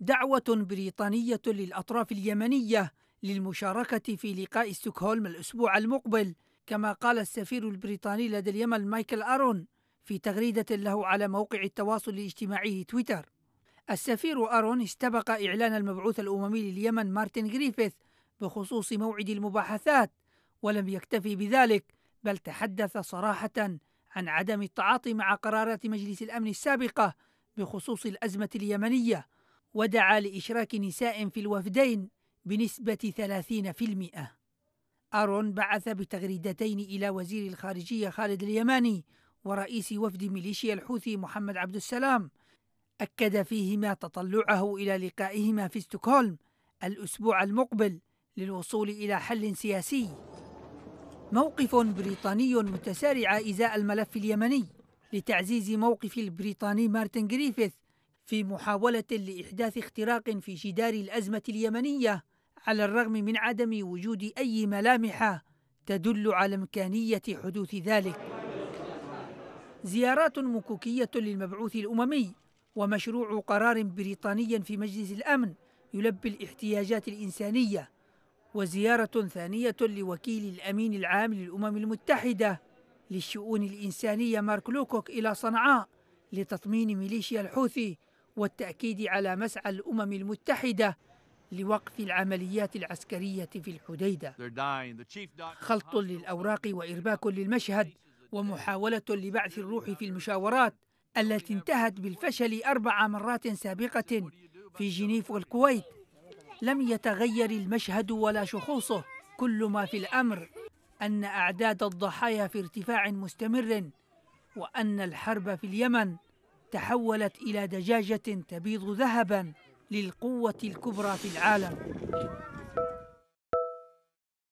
دعوة بريطانية للأطراف اليمنية للمشاركة في لقاء ستوكهولم الأسبوع المقبل كما قال السفير البريطاني لدى اليمن مايكل أرون في تغريدة له على موقع التواصل الاجتماعي تويتر السفير أرون استبق إعلان المبعوث الأممي لليمن مارتن غريفيث بخصوص موعد المباحثات ولم يكتفي بذلك بل تحدث صراحة عن عدم التعاطي مع قرارات مجلس الأمن السابقة بخصوص الأزمة اليمنية ودعا لإشراك نساء في الوفدين بنسبة 30% أرون بعث بتغريدتين إلى وزير الخارجية خالد اليماني ورئيس وفد ميليشيا الحوثي محمد عبد السلام أكد فيهما تطلعه إلى لقائهما في ستوكهولم الأسبوع المقبل للوصول إلى حل سياسي موقف بريطاني متسارع إزاء الملف اليمني لتعزيز موقف البريطاني مارتن جريفيث في محاولة لإحداث اختراق في جدار الأزمة اليمنية على الرغم من عدم وجود أي ملامح تدل على إمكانية حدوث ذلك زيارات مكوكية للمبعوث الأممي ومشروع قرار بريطاني في مجلس الأمن يلبي الاحتياجات الإنسانية وزيارة ثانية لوكيل الأمين العام للأمم المتحدة للشؤون الإنسانية مارك لوكوك إلى صنعاء لتطمين ميليشيا الحوثي والتأكيد على مسعى الأمم المتحدة لوقف العمليات العسكرية في الحديدة خلط للأوراق وإرباك للمشهد ومحاولة لبعث الروح في المشاورات التي انتهت بالفشل أربع مرات سابقة في جنيف والكويت لم يتغير المشهد ولا شخوصه كل ما في الأمر أن أعداد الضحايا في ارتفاع مستمر وأن الحرب في اليمن تحولت إلى دجاجة تبيض ذهبا للقوة الكبرى في العالم